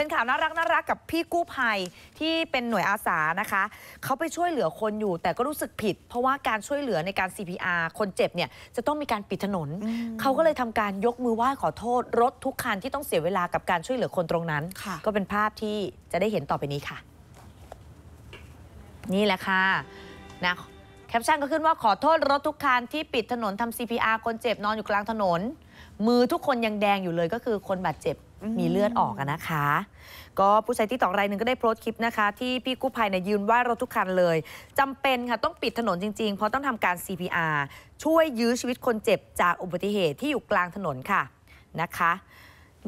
เป็นข่าวน่ารักน่ารักกับพี่กู้ภัยที่เป็นหน่วยอาสานะคะเขาไปช่วยเหลือคนอยู่ แต่ก็รู้สึกผิด เพราะว่าการช่วยเหลือในการ CPR คนเจ็บเนี่ยจะต้องมีการปิดถนน เขาก็เลยทำการยกมือไหว้ขอโทษ รถทุกคันที่ต้องเสียเวลากับการช่วยเหลือคนตรงนั้น ก็เป็นภาพที่จะได้เห็นต่อไปนี้ค่ะ นี่แหละค่ะนะแคปชั่นก็ขึ้นว่าขอโทษรถทุกคันที่ปิดถนนทำ CPR คนเจ็บนอนอยู่กลางถนน มือทุกคนยังแดงอยู่เลยก็คือคนบาดเจ็บมีเลือดออกนะคะ ก็ผู้ใช้ที่ต่อรายหนึ่งก็ได้โพสต์คลิปนะคะ ที่พี่กู้ภัยเนี่ยยืนว่า รถทุกคันเลย จำเป็นค่ะ ต้องปิดถนนจริงๆ เพราะต้องทำการ CPR ช่วยยื้อชีวิตคนเจ็บจากอุบัติเหตุที่อยู่กลางถนนค่ะนะคะ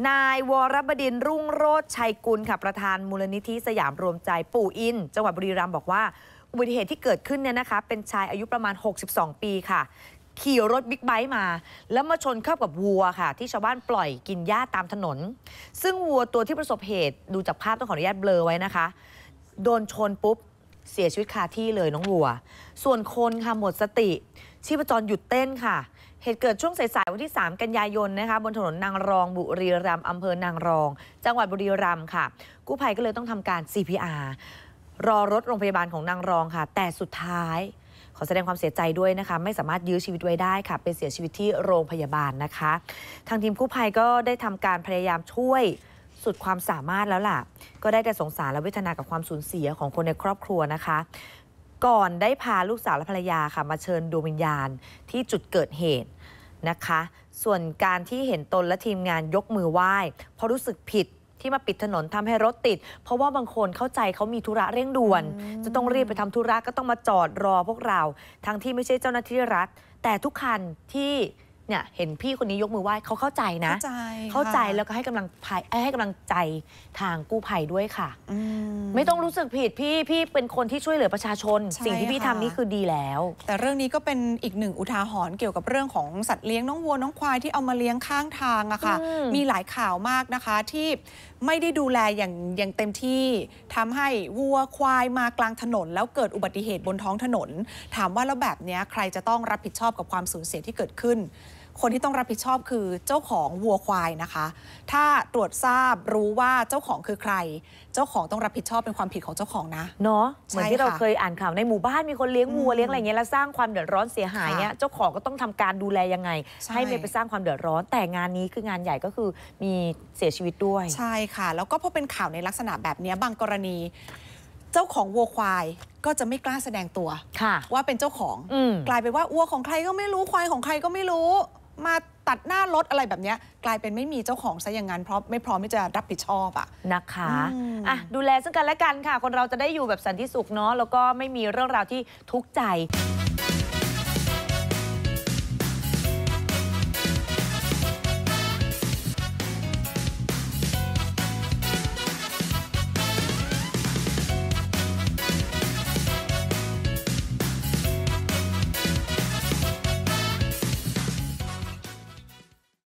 นายวรบดินรุ่งโรจชัยกุลค่ะประธานมูลนิธิสยามรวมใจปู่อินจังหวัดบุรีรัมย์บอกว่าอุบัติเหตุที่เกิดขึ้นเนี่ยนะคะเป็นชายอายุประมาณ 62 ปีค่ะ ขี่รถบิ๊กไบค์มา แล้วมาชนเข้ากับวัวค่ะ ที่ชาวบ้านปล่อยกินหญ้าตามถนน ซึ่งวัวตัวที่ประสบเหตุ ดูจากภาพต้องขออนุญาตเบลอไว้นะคะ โดนชนปุ๊บ เสียชีวิตคาที่เลยน้องวัว ส่วนคนค่ะหมดสติ ชีพจรหยุดเต้นค่ะ เหตุเกิดช่วงสายๆวันที่ 3 กันยายนนะคะบนถนนนางรองบุรีรัมย์อำเภอนางรอง จังหวัดบุรีรัมย์ค่ะ กู้ภัยก็เลยต้องทำการ CPR รอรถโรงพยาบาลของนางรองค่ะแต่สุดท้าย ขอแสดงความเสียใจด้วยนะคะไม่สามารถยื้อชีวิตไว้ได้ค่ะเป็นเสียชีวิตที่โรงพยาบาลนะคะ ทางทีมกู้ภัยก็ได้ทำการพยายามช่วยสุดความสามารถแล้วล่ะ ก็ได้แต่สงสารและเวทนากับความสูญเสียของคนในครอบครัวนะคะ ก่อนได้พาลูกสาวและภรรยาค่ะมาเชิญดวงวิญญาณที่จุดเกิดเหตุนะคะ ส่วนการที่เห็นตนและทีมงานยกมือไหว้เพราะรู้สึกผิดที่มาปิดถนนทำให้รถติด เพราะว่าบางคนเข้าใจเขามีธุระเร่งด่วน จะต้องรีบไปทำธุระ ก็ต้องมาจอดรอพวกเรา ทั้งที่ไม่ใช่เจ้าหน้าที่รัฐ แต่ทุกคันที่เนี่ยเห็นพี่คนนี้ยกมือไหว้เขาเข้าใจนะ เข้าใจเข้าใจแล้วก็ให้กำลังภัยให้กำลังใจทางกู้ภัยด้วยค่ะไม่ต้องรู้สึกผิดพี่พี่เป็นคนที่ช่วยเหลือประชาชนชสิ่งที่พี่ทำานี่คือดีแล้ว แต่เรื่องนี้ก็เป็นอีกหนึ่งอุทาหรณ์เกี่ยวกับเรื่องของสัตว์เลี้ยงน้องวัวน้องควายที่เอามาเลี้ยงข้างทางอะค่ะมมีหลายข่าวมากนะคะ ที่ไม่ได้ดูแลอย่างอย่างเต็มที่ทำให้วัวควายมากลางถนน แล้วเกิดอุบัติเหตุบนท้องถนน ถามว่าแล้วแบบเนี้ยใครจะต้องรับผิดชอบกับความสูญเสียที่เกิดขึ้นคนที่ต้องรับผิดชอบคือเจ้าของวัวควายนะคะ ถ้าตรวจทราบรู้ว่าเจ้าของคือใคร เจ้าของต้องรับผิดชอบเป็นความผิดของเจ้าของนะเนาะเหมือนที่เราเคยอ่านข่าว ในหมู่บ้านมีคนเลี้ยงวัวเลี้ยงอะไรเงี้ยแล้วสร้างความเดือดร้อนเสียหายเนี้ยเจ้าของก็ต้องทำการดูแล ยังไงใให้ไม่ไปสร้างความเดือดร้อน แต่งานนี้คืองานใหญ่ก็คือมีเสียชีวิตด้วย ใช่ค่ะแล้วก็พอเป็นข่าวในลักษณะแบบนี้บางกรณี เจ้าของวัวควายก็จะไม่กล้าแสดงตัวว่าเป็นเจ้าของกลายเป็นว่าวัวของใครก็ไม่รู้ควายของใครก็ไม่รู้มาตัดหน้ารถอะไรแบบนี้ กลายเป็นไม่มีเจ้าของซะอย่างนั้นเพราะไม่พร้อมที่จะรับผิดชอบอะนะคะอ่ะดูแลซึ่งกันและกันค่ะ คนเราจะได้อยู่แบบสันติสุขเนาะแล้วก็ไม่มีเรื่องราวที่ทุกข์ใจ